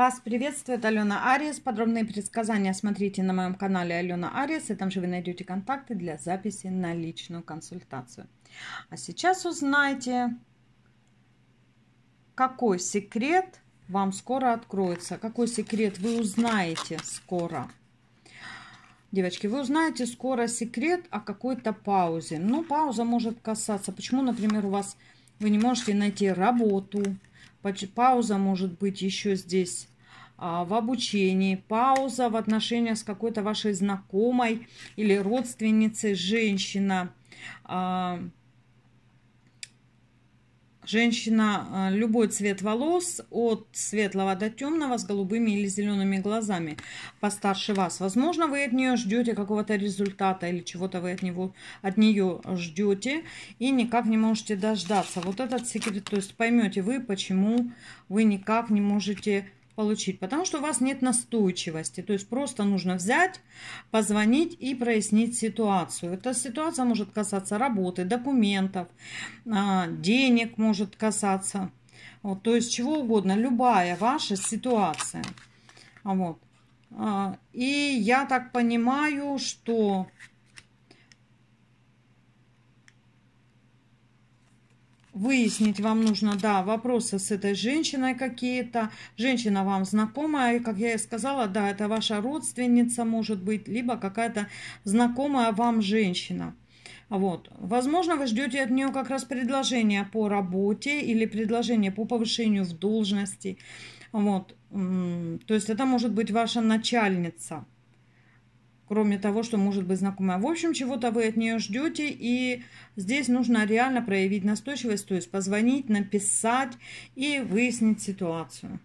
Вас приветствует Алена Ариес. Подробные предсказания смотрите на моем канале Алена Ариес, и там же вы найдете контакты для записи на личную консультацию. А сейчас узнайте, какой секрет вам скоро откроется, какой секрет вы узнаете скоро. Девочки, вы узнаете скоро секрет о какой-то паузе. Ну, пауза может касаться. Почему, например, у вас вы не можете найти работу, Пауза может быть еще здесь а, в обучении, пауза в отношениях с какой-то вашей знакомой или родственницей, женщина а, – Женщина э, любой цвет волос, от светлого до темного, с голубыми или зелеными глазами, постарше вас. Возможно, вы от нее ждете какого-то результата или чего-то вы от, него, от нее ждете и никак не можете дождаться. Вот этот секрет, то есть поймете вы, почему вы никак не можете получить, потому что у вас нет настойчивости. То есть просто нужно взять, позвонить и прояснить ситуацию. Эта ситуация может касаться работы, документов, а, денег может касаться. Вот, то есть чего угодно, любая ваша ситуация. Вот. А, и я так понимаю, что Выяснить вам нужно, да, вопросы с этой женщиной какие-то. Женщина вам знакомая, как я и сказала, да, это ваша родственница может быть, либо какая-то знакомая вам женщина. Вот. Возможно, вы ждете от нее как раз предложения по работе или предложение по повышению в должности. Вот. То есть это может быть ваша начальница кроме того, что может быть знакомая. В общем, чего-то вы от нее ждете, и здесь нужно реально проявить настойчивость, то есть позвонить, написать и выяснить ситуацию.